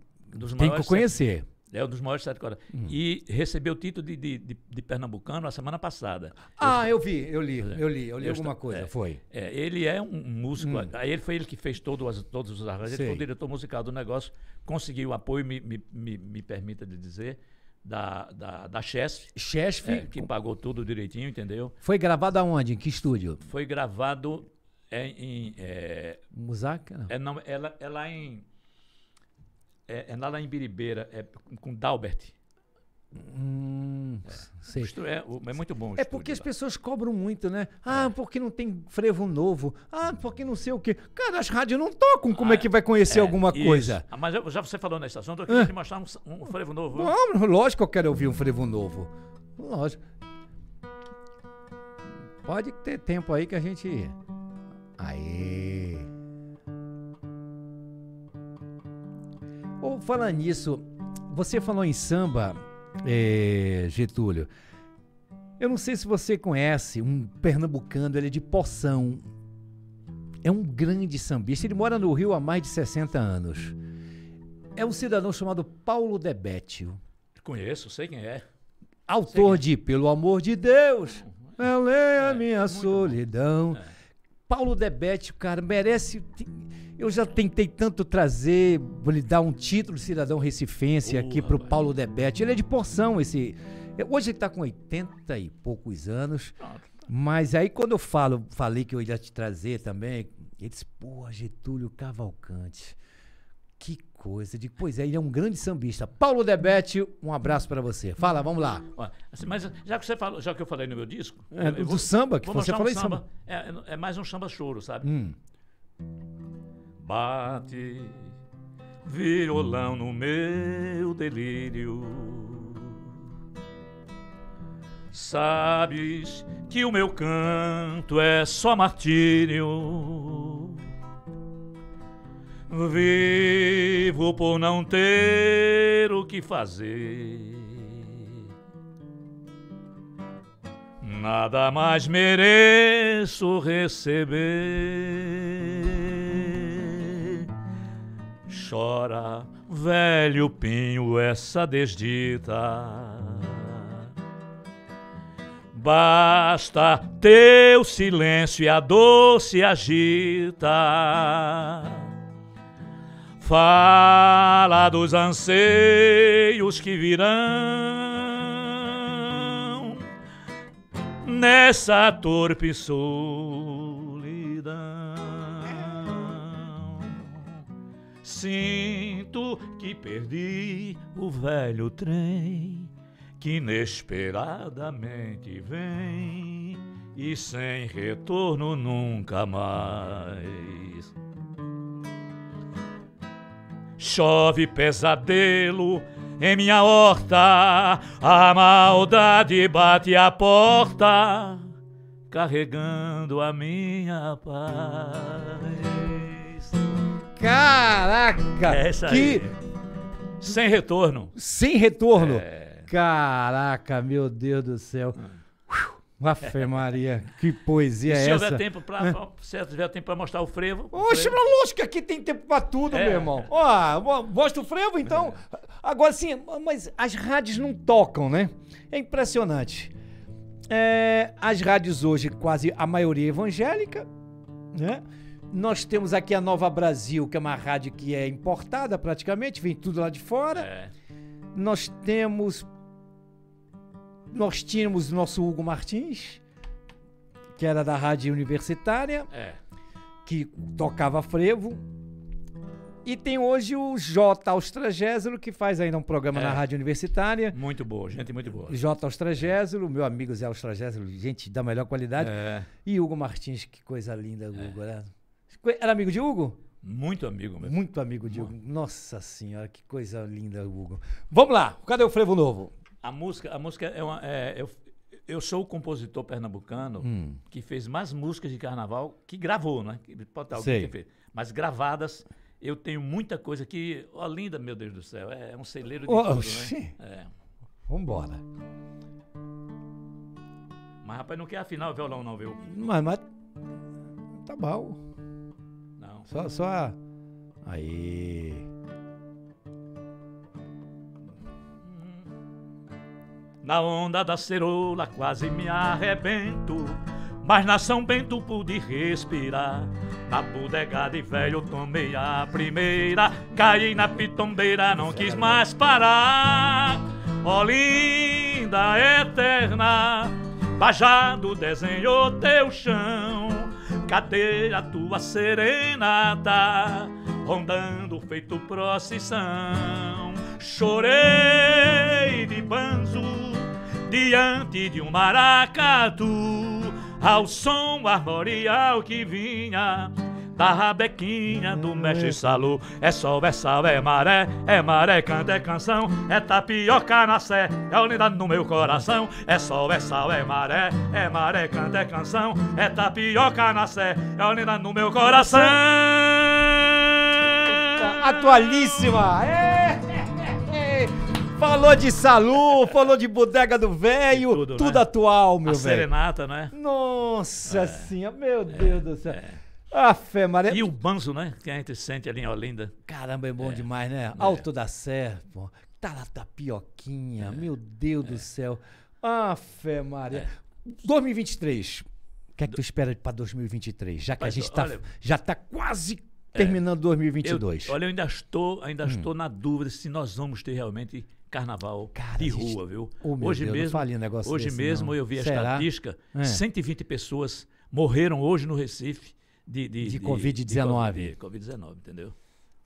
tem que conhecer. Sete, é um dos maiores sete cordas. Hum. E recebeu o título de, de, de, de, Pernambucano a semana passada. Ah, eu, eu vi, eu li, é. eu li, eu li eu alguma coisa, é, foi. É, ele é um músico, hum. aí ele foi ele que fez todo as, todos os arranjos, ele foi o diretor musical do negócio, conseguiu o apoio, me, me, me, me permita de dizer, da, da, da Chesf. Chesf. É, que pagou tudo direitinho, entendeu? Foi gravado aonde? Em que estúdio? Foi gravado é, em. É, Musaca? É, não. É, não, ela lá, é lá em. É, é lá, lá em Biribeira, é, com Dalbert. Hum, sei. É, é, é, muito bom. é porque as lá. pessoas cobram muito, né? Ah, é. porque não tem frevo novo. Ah, porque não sei o quê. Cara, as rádios não tocam. Como ah, é que vai conhecer é, alguma isso. coisa? Ah, mas eu, já você falou nessa assunto, eu queria te mostrar um, um frevo novo. Não, lógico que eu quero ouvir um frevo novo. Lógico. Pode ter tempo aí que a gente. Aê! Ou falando nisso, você falou em samba é, Getúlio, eu não sei se você conhece um pernambucano, ele é de Poção. É um grande sambista, ele mora no Rio há mais de 60 anos. É um cidadão chamado Paulo Debétio. Conheço, sei quem é. Autor quem é. de Pelo Amor de Deus, eu uhum. leio é, a minha é solidão. É. Paulo Debete, cara, merece. Eu já tentei tanto trazer, lhe dar um título de cidadão recifense aqui para o Paulo Debete. Ele é de porção, esse. É, hoje ele está com 80 e poucos anos. Ah, tá. Mas aí quando eu falo, falei que eu ia te trazer também, ele disse, "Pô, Getúlio Cavalcante. Que coisa. de pois é, ele é um grande sambista. Paulo Debete, um abraço para você. Fala, vamos lá. Assim, mas já que você falou, já que eu falei no meu disco. É, eu do vou, samba, que você falou um samba. samba. É, é, é, mais um samba choro, sabe? Hum. Bate violão no meu delírio. Sabes que o meu canto é só martírio Vivo por não ter o que fazer. Nada mais mereço receber. Chora, velho pinho, essa desdita. Basta teu silêncio e a dor se agita Fala dos anseios que virão nessa torpe solidão. Sinto que perdi o velho trem que inesperadamente vem e sem retorno nunca mais. Chove pesadelo em minha horta, a maldade bate a porta, carregando a minha paz. Caraca! Essa é que... Aí. Sem retorno. Sem retorno. É... Caraca, meu Deus do céu. Ah. Afe Maria, que poesia é se é essa? Tempo pra, é. Se tiver tempo para mostrar o frevo. Oxe, mas lógico que aqui tem tempo para tudo, é. meu irmão. Ó, mostra o frevo, então. É. Agora sim, mas as rádios não tocam, né? É impressionante. É, as rádios hoje, quase a maioria evangélica, né? Nós temos aqui a Nova Brasil, que é uma rádio que é importada praticamente, vem tudo lá de fora. É. Nós temos nós tínhamos nosso Hugo Martins, que era da Rádio Universitária, é. que tocava frevo. E tem hoje o J. Austragésilo, que faz ainda um programa é. na Rádio Universitária. Muito boa, gente muito boa. J. Austragésilo, meu amigo Zé Austragésilo, gente da melhor qualidade. É. E Hugo Martins, que coisa linda, é. Hugo. Né? era amigo de Hugo? Muito amigo mesmo. Muito amigo de Hugo. Nossa Senhora, que coisa linda, Hugo. Vamos lá, cadê o frevo novo? A música, a música é uma. É, eu, eu sou o compositor pernambucano hum. que fez mais músicas de carnaval que gravou, né? Que, pode estar alguém que fez. Mas gravadas, eu tenho muita coisa que. Ó, linda, meu Deus do céu. É, é um celeiro de oh, tudo, né? É. Vambora. Mas rapaz, não quer afinar o violão, não, viu? Mas, mas. Tá bom. Não. Só, só. Aí. Na onda da cerola quase me arrebento, mas na São Bento pude respirar. Na bodega de velho tomei a primeira, caí na pitombeira, não é quis mais parar. Ó oh, linda eterna, Bajado desenhou teu chão, cadê a tua serenata, rondando feito procissão? Chorei de banho diante de um maracatu, ao som armorial que vinha da rabequinha do mestre é. Salu. É sol, é sal, é maré, é maré, canta, é canção, é tapioca na sé, é unidade no meu coração. É sol, é sal, é maré, é maré, canta, é canção, é tapioca na sé, é unidade no meu coração. Atualíssima! É. Falou de Salu, falou de Bodega do Velho, tudo, tudo né? atual, meu velho. serenata, né? Nossa é. senhora, meu é, Deus do céu. É. A fé, Maria. E o banzo, né? Que a gente sente ali em Olinda. Caramba, é bom é. demais, né? Alto da Serra, pô. Tala da Pioquinha, meu Deus do céu. A fé, Maria. 2023. O que é que tu espera para 2023? Já que Mas, a gente tá, olha, já está quase terminando é, 2022. Eu, olha, eu ainda estou, ainda hum. estou na dúvida se nós vamos ter realmente carnaval Cara, de rua, viu? Oh, hoje Deus, mesmo, um hoje desse, mesmo não. eu vi a Será? estatística, é. 120 pessoas morreram hoje no Recife de, de, de, de Covid-19. Covid-19, entendeu?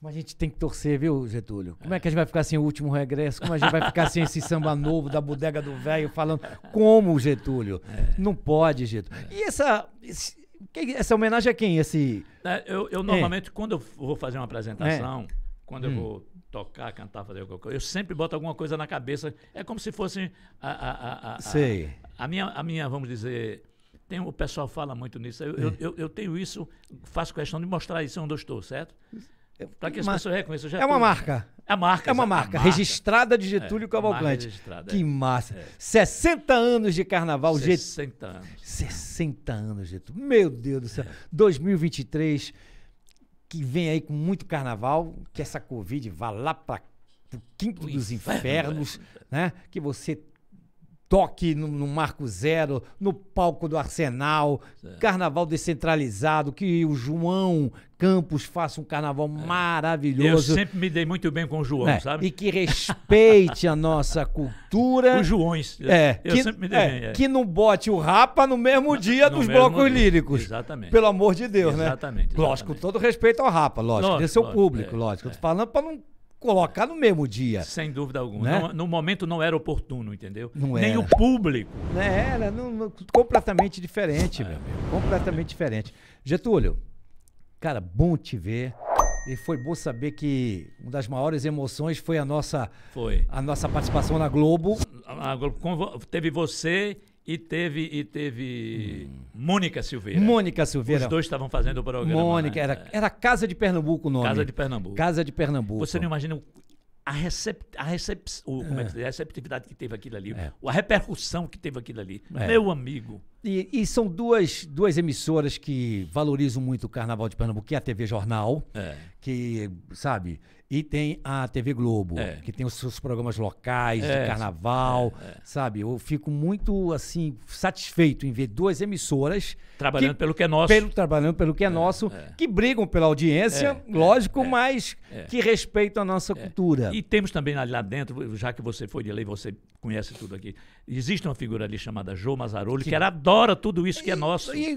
Mas a gente tem que torcer, viu, Getúlio? Como é. é que a gente vai ficar sem o último regresso? Como a gente vai ficar sem esse samba novo da bodega do velho falando como, Getúlio? É. Não pode, Getúlio. É. E essa, esse, essa homenagem a é quem? Esse... É, eu, eu é. normalmente, quando eu vou fazer uma apresentação, quando hum. eu vou tocar, cantar, fazer qualquer coisa. Eu sempre boto alguma coisa na cabeça. É como se fosse a. a, a, a Sei. A, a, minha, a minha, vamos dizer. Tem, o pessoal fala muito nisso. Eu, é. eu, eu, eu, tenho isso, faço questão de mostrar isso onde eu estou, certo? É, Para que as Mas, pessoas reconheçam. é uma tô... marca. É, é marca. É uma marca, registrada de Getúlio é, é Cavalcante. Que massa. É. 60 anos de carnaval, 60 anos. 60 anos, Getúlio. Meu Deus do céu. 2023 que vem aí com muito carnaval, que essa Covid vá lá para o quinto dos infernos, né? Que você toque no, no, Marco Zero, no palco do Arsenal, certo. carnaval descentralizado, que o João Campos faça um carnaval é. maravilhoso. Eu sempre me dei muito bem com o João, é. sabe? E que respeite a nossa cultura. Os Joões. É. Eu que, sempre me dei é, bem. É. Que não bote o Rapa no mesmo dia no dos mesmo blocos dia. líricos. Exatamente. Pelo amor de Deus, exatamente, né? Exatamente. Lógico, todo respeito ao Rapa, lógico. lógico de seu lógico, público, é, lógico. É. Tô falando para não colocar no mesmo dia. Sem dúvida alguma. Né? Não, no momento não era oportuno, entendeu? Não Nem era. o público. Não né, era, não, não, completamente diferente, ah, meu amigo. Completamente diferente. Getúlio, cara, bom te ver. E foi bom saber que uma das maiores emoções foi a nossa, foi. A nossa participação na Globo. A, a Globo teve você e teve, e teve hum. Mônica Silveira. Mônica Silveira. Os dois estavam fazendo o programa. Né? Mônica, né? era, era Casa de Pernambuco o nome. Casa de Pernambuco. Casa de Pernambuco. Você não imagina a, recep, a, recep, o, é. é, a receptividade que teve aquilo ali, é. a repercussão que teve aquilo ali. É. Meu amigo. E, e, são duas, duas emissoras que valorizam muito o Carnaval de Pernambuco, que é a TV Jornal, é. que, sabe, e tem a TV Globo, é. que tem os seus programas locais é. de é, carnaval, é, é. sabe? Eu fico muito, assim, satisfeito em ver duas emissoras... Trabalhando que, pelo que é nosso. Pelo, trabalhando pelo que é, nosso, que brigam pela audiência, lógico, mas que respeitam a nossa cultura. E temos também lá dentro, já que você foi de lei, você conhece tudo aqui. Existe uma figura ali chamada Joe Mazaroli, que, que ela adora tudo isso que é e, é nosso. E,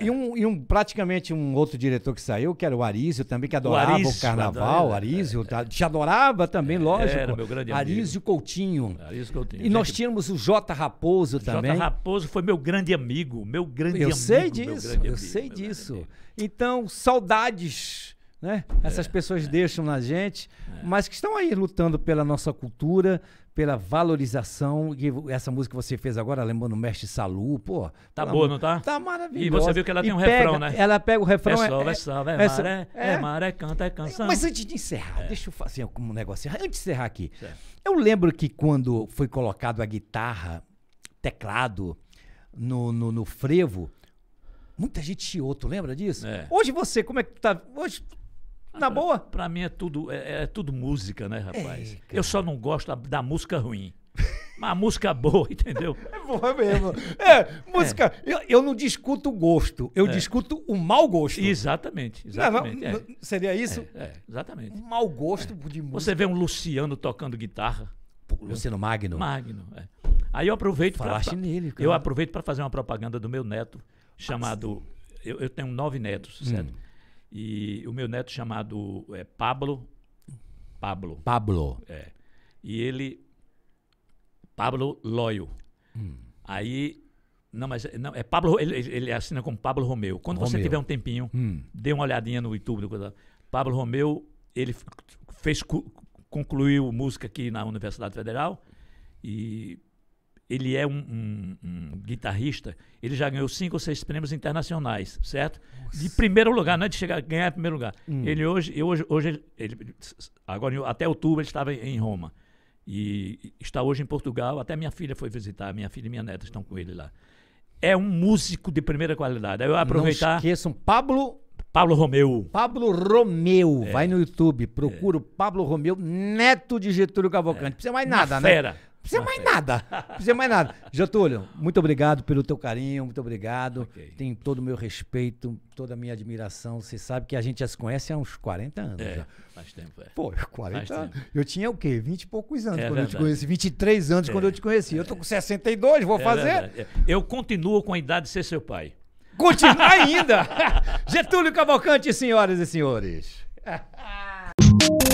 e, um, e, um, praticamente um outro diretor que saiu, que era o Arísio também, que adorava o, Arísio, o carnaval. Adora, Arísio, é, é tá, te adorava também, é, lógico. Era meu grande amigo. Arísio Coutinho. Arísio Coutinho. E nós tínhamos o Jota Raposo também. Jota Raposo foi meu grande amigo, meu grande eu amigo. Sei disso, eu amigo, sei disso. Então, saudades né? É, Essas é, pessoas é. deixam na gente, é. mas que estão aí lutando pela nossa cultura, pela valorização. E essa música que você fez agora, lembrando o Mestre Salu, pô. Tá, tá boa, não tá? Tá maravilhosa. E você viu que ela e tem um pega, refrão, né? Ela pega o refrão. É sol, é, é sol, é, maré, é, maré, é, canta, é canção. Mas antes de encerrar, deixa eu fazer assim, um negócio. Antes de encerrar aqui, certo. eu lembro que quando foi colocado a guitarra, teclado, no, no, no frevo, Muita gente chiou, tu lembra disso? É. Hoje você, como é que tu tá? Hoje na pra, boa? Pra mim é tudo, é, é tudo música, né, rapaz? Eu só não gosto da música ruim. Uma música é boa, entendeu? É boa mesmo. É, música. É. Eu, eu não discuto o gosto, eu é. discuto o mau gosto. Exatamente. É, exatamente não, é. não, é. Seria isso? exatamente. Um mau gosto de música. Você vê um Luciano tocando guitarra. Luciano Magno. Magno, Aí eu aproveito para. nele, cara. Eu aproveito para fazer uma propaganda do meu neto, chamado. Ah, eu, eu, tenho nove netos, certo? Hum. E o meu neto chamado é, Pablo. Pablo. Pablo. É. E ele. Pablo Loyo. Hum. Aí. Não, mas não, é Pablo, ele, ele assina como Pablo Romeu. Quando Romeu. você tiver um tempinho, hum. dê uma olhadinha no YouTube. Pablo Romeu, ele fez, concluiu música aqui na Universidade Federal e ele é um, um, um, guitarrista, ele já ganhou cinco ou seis prêmios internacionais, certo? Nossa. De primeiro lugar, não é de chegar a ganhar em primeiro lugar. Hum. Ele hoje, hoje, hoje ele, agora até outubro ele estava em Roma e está hoje em Portugal. Até minha filha foi visitar, minha filha e minha neta estão com ele lá. É um músico de primeira qualidade. Eu aproveitar. Não esqueçam, Pablo Pablo Romeu. Pablo Romeu. É. Vai no YouTube, procura o Pablo Romeu, neto de Getúlio é. Cavalcante. É. Não precisa mais nada, Uma né? Fera precisa mais nada. nada. precisa mais nada. Getúlio, muito obrigado pelo teu carinho, muito obrigado. Okay. Tem todo o meu respeito, toda a minha admiração. Você sabe que a gente já se conhece há uns 40 anos. É, já. faz tempo, é. Pô, 40 anos. Eu tinha o quê? 20 e poucos anos é quando verdade. eu te conheci. 23 anos é. quando eu te conheci. Eu tô com 62, vou é fazer. É. Eu continuo com a idade de ser seu pai. Continua ainda! Getúlio Cavalcante, senhoras e senhores.